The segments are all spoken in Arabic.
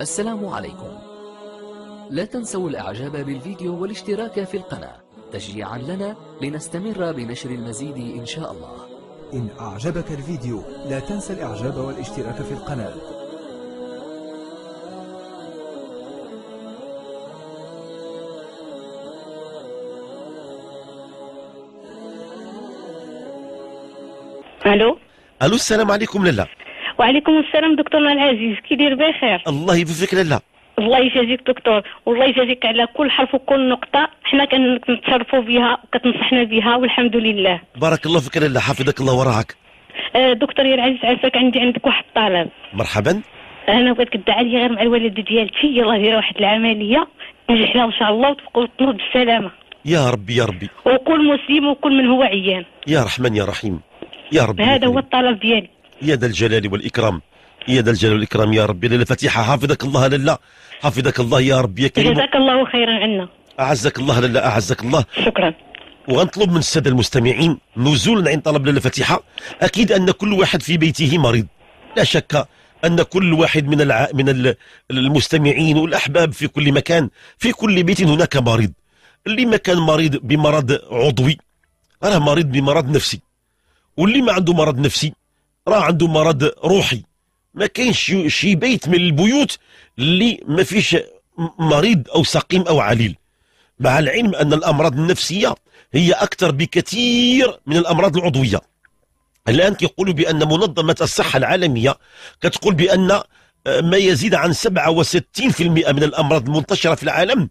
السلام عليكم لا تنسوا الاعجاب بالفيديو والاشتراك في القناة تشجيعا لنا لنستمر بنشر المزيد ان شاء الله إن أعجبك الفيديو لا تنسى الإعجاب والاشتراك في القناة ألو ألو السلام عليكم لله وعليكم السلام دكتورنا العزيز كي بخير الله يبارك لاله الله يجازيك دكتور والله يجازيك على كل حرف وكل نقطه حنا كنتشرفوا بها وكتنصحنا بها والحمد لله بارك الله فيك لاله حفظك الله وراك آه، دكتور يا العزيز عساك عندي عندك واحد الطلب مرحبا انا بغيت كدعى لي غير مع الوالده ديالتي يلاه دايره واحد العمليه تنجح لها ان شاء الله وتنوض بالسلامه يا ربي يا ربي وكل مسلم وكل من هو عيان يا رحمن يا رحيم يا ربي هذا هو الطلب ديالي يا ذا الجلال والإكرام يا ذا الجلال والإكرام يا ربي لاله فتيحة حافظك الله لاله حافظك الله يا ربي يا كريم جزاك الله خيرا عنا أعزك الله لاله أعزك الله شكرا وغنطلب من الساده المستمعين نزولا عند طلب فتيحة اكيد ان كل واحد في بيته مريض لا شك ان كل واحد من الع... من المستمعين والاحباب في كل مكان في كل بيت هناك مريض اللي ما كان مريض بمرض عضوي راه مريض بمرض نفسي واللي ما عنده مرض نفسي راه عنده مرض روحي ما كاينش شي بيت من البيوت اللي ما فيش مريض او سقيم او عليل مع العلم ان الامراض النفسيه هي اكثر بكثير من الامراض العضويه الان كيقولوا بان منظمه الصحه العالميه كتقول بان آه، ما يزيد عن 67% من الامراض المنتشره في العالم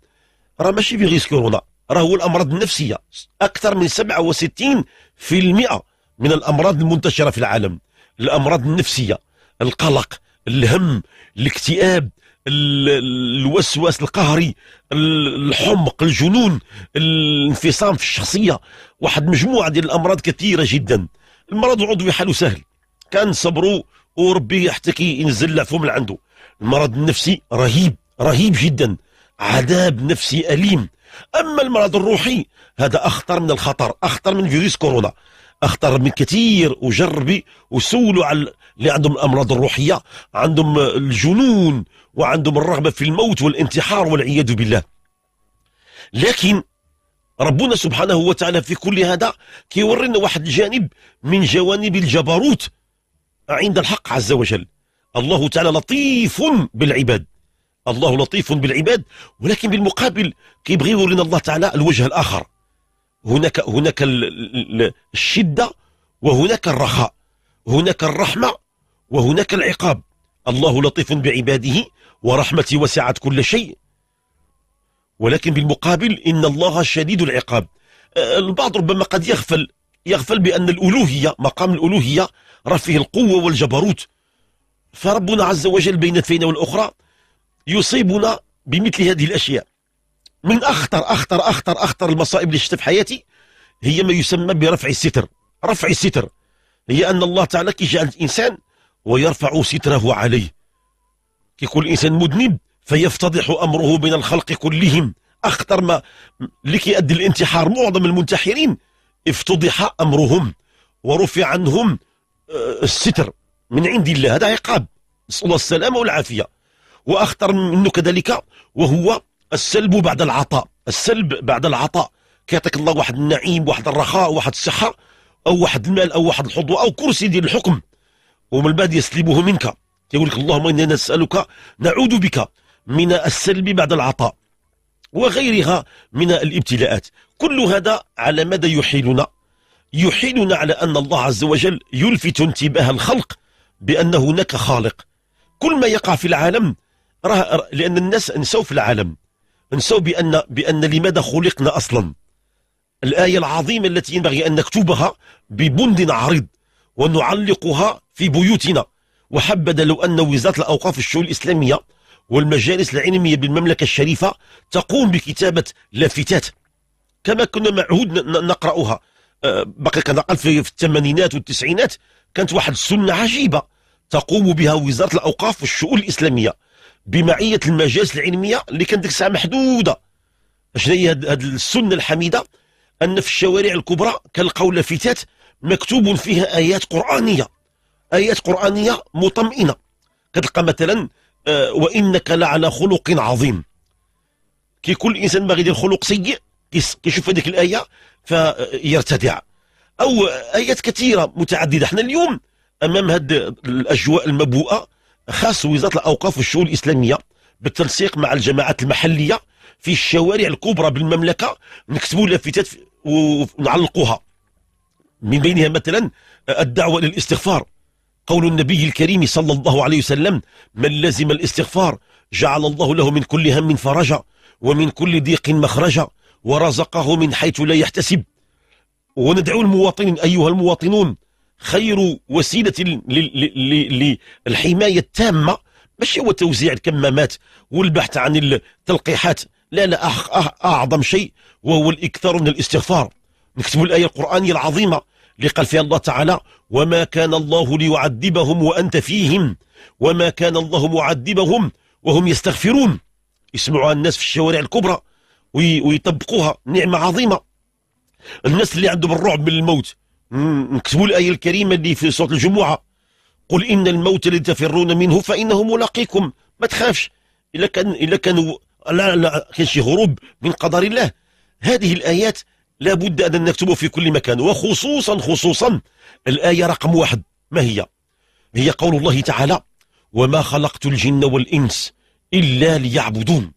راه ماشي فيروس كورونا راه هو الامراض النفسيه اكثر من 67% من الامراض المنتشره في العالم الامراض النفسيه القلق الهم الاكتئاب الوسواس القهري الحمق الجنون الانفصام في الشخصيه واحد مجموعه ديال الامراض كثيره جدا المرض العضوي حاله سهل كان صبروا وربي كي ينزل العفو من عنده المرض النفسي رهيب رهيب جدا عذاب نفسي اليم اما المرض الروحي هذا اخطر من الخطر اخطر من فيروس كورونا اخطر من كثير وجربي وسولوا على اللي عندهم الامراض الروحيه عندهم الجنون وعندهم الرغبه في الموت والانتحار والعياذ بالله لكن ربنا سبحانه وتعالى في كل هذا كيورينا واحد الجانب من جوانب الجبروت عند الحق عز وجل الله تعالى لطيف بالعباد الله لطيف بالعباد ولكن بالمقابل كيبغي يورينا الله تعالى الوجه الاخر هناك هناك الشدة وهناك الرخاء هناك الرحمة وهناك العقاب الله لطيف بعباده ورحمتي وسعت كل شيء ولكن بالمقابل إن الله شديد العقاب آه، البعض ربما قد يغفل يغفل بأن الألوهية مقام الألوهية راه فيه القوة والجبروت فربنا عز وجل بين الفينه والأخرى يصيبنا بمثل هذه الأشياء من أخطر أخطر أخطر أخطر المصائب اللي شفتها في حياتي هي ما يسمى برفع الستر رفع الستر هي أن الله تعالى كي الإنسان ويرفع ستره عليه كيكون الإنسان مذنب فيفتضح أمره بين الخلق كلهم أخطر ما لكي يؤدي الانتحار معظم المنتحرين افتضح أمرهم ورفع عنهم آه، الستر من عند الله هذا عقاب نسأل الله السلامة والعافية وأخطر منه كذلك وهو السلب بعد العطاء السلب بعد العطاء كيعطيك الله واحد النعيم واحد الرخاء واحد الصحه او واحد المال او واحد الحظوه او كرسي ديال الحكم ومن بعد يسلبه منك يقول لك اللهم انا نسالك نعوذ بك من السلب بعد العطاء وغيرها من الابتلاءات كل هذا على ماذا يحيلنا يحيلنا على ان الله عز وجل يلفت انتباه الخلق بان هناك خالق كل ما يقع في العالم راه لان الناس انسوا في العالم انسوا بأن بأن لماذا خلقنا أصلا الآية العظيمة التي ينبغي أن نكتبها ببند عريض ونعلقها في بيوتنا وحبذا لو أن وزارة الأوقاف الشؤون الإسلامية والمجالس العلمية بالمملكة الشريفة تقوم بكتابة لافتات كما كنا معهود نقرأها أه، بقي كنقل في الثمانينات والتسعينات كانت واحد السنة عجيبة تقوم بها وزارة الأوقاف والشؤون الإسلامية بمعيه المجالس العلميه اللي كانت ديك الساعه محدوده شنو هي هذه السنه الحميده ان في الشوارع الكبرى كنلقاو لافتات مكتوب فيها ايات قرانيه ايات قرانيه مطمئنه كتلقى مثلا آه، وانك لعلى خلق عظيم كي كل انسان باغي يدير خلق سيء كيشوف هذيك الايه فيرتدع او ايات كثيره متعدده احنا اليوم امام هذه الاجواء المبوءه خاص وزاره الاوقاف والشؤون الاسلاميه بالتنسيق مع الجماعات المحليه في الشوارع الكبرى بالمملكه نكتبوا لافتات ونعلقوها من بينها مثلا الدعوه للاستغفار قول النبي الكريم صلى الله عليه وسلم من لزم الاستغفار جعل الله له من كل هم فرجا ومن كل ضيق مخرجا ورزقه من حيث لا يحتسب وندعو المواطنين أيها المواطنون خير وسيلة للحماية التامة ماشي هو توزيع الكمامات والبحث عن التلقيحات لا لا أعظم شيء وهو الإكثار من الاستغفار نكتب الآية القرآنية العظيمة اللي قال فيها الله تعالى وما كان الله ليعذبهم وأنت فيهم وما كان الله معذبهم وهم يستغفرون يسمعوها الناس في الشوارع الكبرى ويطبقوها نعمة عظيمة الناس اللي عندهم الرعب من الموت نكتبوا الآية الكريمة اللي في صوت الجمعة قل إن الموت الذي تفرون منه فإنه ملاقيكم ما تخافش إلا كان إلا كانوا لا لا كان شي هروب من قدر الله هذه الآيات لابد أن نكتبها في كل مكان وخصوصا خصوصا الآية رقم واحد ما هي هي قول الله تعالى وما خلقت الجن والإنس إلا ليعبدون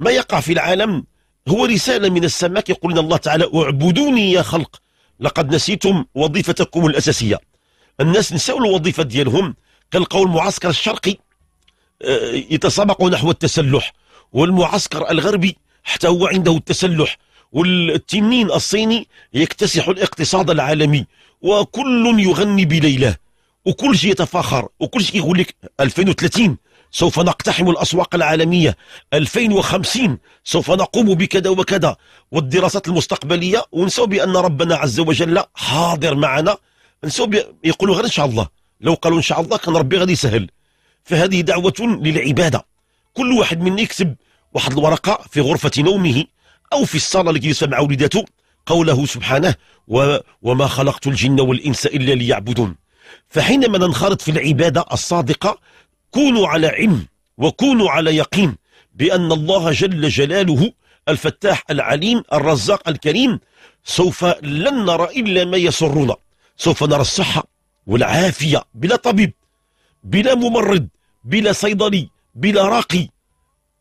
ما يقع في العالم هو رسالة من السماء يقول الله تعالى اعبدوني يا خلق لقد نسيتم وظيفتكم الأساسية الناس نساو الوظيفة ديالهم كنلقاو المعسكر الشرقي آه، يتسابق نحو التسلح والمعسكر الغربي حتى هو عنده التسلح والتنين الصيني يكتسح الاقتصاد العالمي وكل يغني بليله وكل شيء يتفاخر وكل شيء يقول لك 2030 سوف نقتحم الأسواق العالمية 2050 سوف نقوم بكذا وكذا والدراسات المستقبلية ونسوا بأن ربنا عز وجل حاضر معنا نسوا يقولوا غير إن شاء الله لو قالوا إن شاء الله كان ربي غادي يسهل فهذه دعوة للعبادة كل واحد منا يكتب واحد الورقة في غرفة نومه أو في الصالة اللي يسمع ولدته قوله سبحانه و... وما خلقت الجن والإنس إلا ليعبدون فحينما ننخرط في العبادة الصادقة كونوا على علم وكونوا على يقين بأن الله جل جلاله الفتاح العليم الرزاق الكريم سوف لن نرى إلا ما يسرنا سوف نرى الصحة والعافية بلا طبيب بلا ممرض بلا صيدلي بلا راقي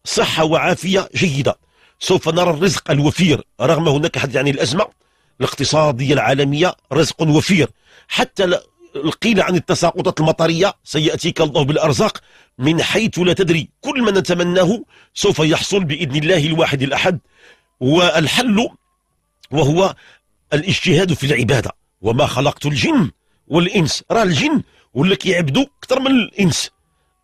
صحة وعافية جيدة سوف نرى الرزق الوفير رغم هناك حد يعني الأزمة الاقتصادية العالمية رزق وفير حتى القيل عن التساقطات المطرية سيأتيك الله بالأرزاق من حيث لا تدري كل ما نتمناه سوف يحصل بإذن الله الواحد الأحد والحل وهو الاجتهاد في العبادة وما خلقت الجن والإنس راه الجن ولا كيعبدوا أكثر من الإنس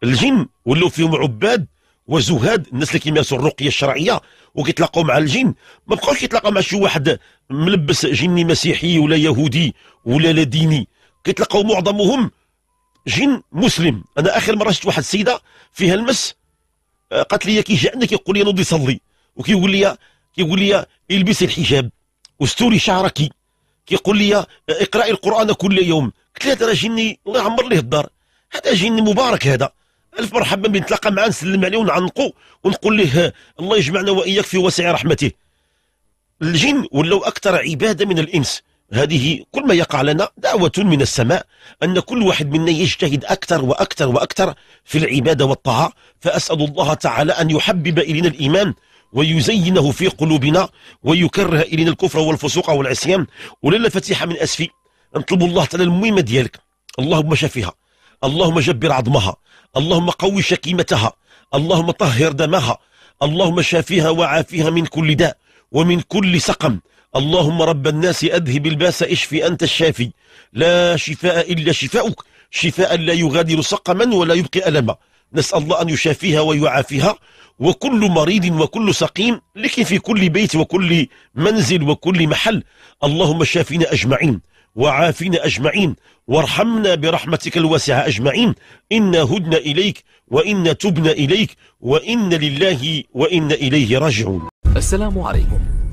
الجن ولاو فيهم عباد وزهاد الناس اللي كيمارسوا الرقيه الشرعيه وكيتلاقوا مع الجن ما بقاوش كيتلاقوا مع شي واحد ملبس جني مسيحي ولا يهودي ولا لا ديني كيتلقاو معظمهم جن مسلم انا اخر مره شفت واحد السيده فيها المس آه، قالت لي كيجي عندنا كيقول لي نوضي صلي وكيقول لي كيقول لي البسي الحجاب واستوري شعرك كيقول لي آه، اقراي القران كل يوم قلت لها هذا جني الله يعمر ليه الدار هذا جني مبارك هذا الف مرحبا بنتلاقى معاه نسلم عليه ونعنقه ونقول له آه، الله يجمعنا واياك في وسع رحمته الجن ولو اكثر عباده من الانس هذه كل ما يقع لنا دعوة من السماء أن كل واحد منا يجتهد أكثر وأكثر وأكثر في العبادة والطاعة فأسأل الله تعالى أن يحبب إلينا الإيمان ويزينه في قلوبنا ويكره إلينا الكفر والفسوق والعصيان وللا فتيحة من أسفي نطلب الله تعالى المهمة ديالك اللهم شفيها اللهم جبر عظمها اللهم قوي شكيمتها اللهم طهر دمها اللهم شافيها وعافيها من كل داء ومن كل سقم اللهم رب الناس أذهب الباس اشفي أنت الشافي لا شفاء إلا شفاؤك شفاء لا يغادر سقما ولا يبقي ألما نسأل الله أن يشافيها ويعافيها وكل مريض وكل سقيم لك في كل بيت وكل منزل وكل محل اللهم شافينا أجمعين وعافينا أجمعين وارحمنا برحمتك الواسعة أجمعين إنا هدنا إليك وإنا تبنا إليك وإنا لله وإنا إليه راجعون السلام عليكم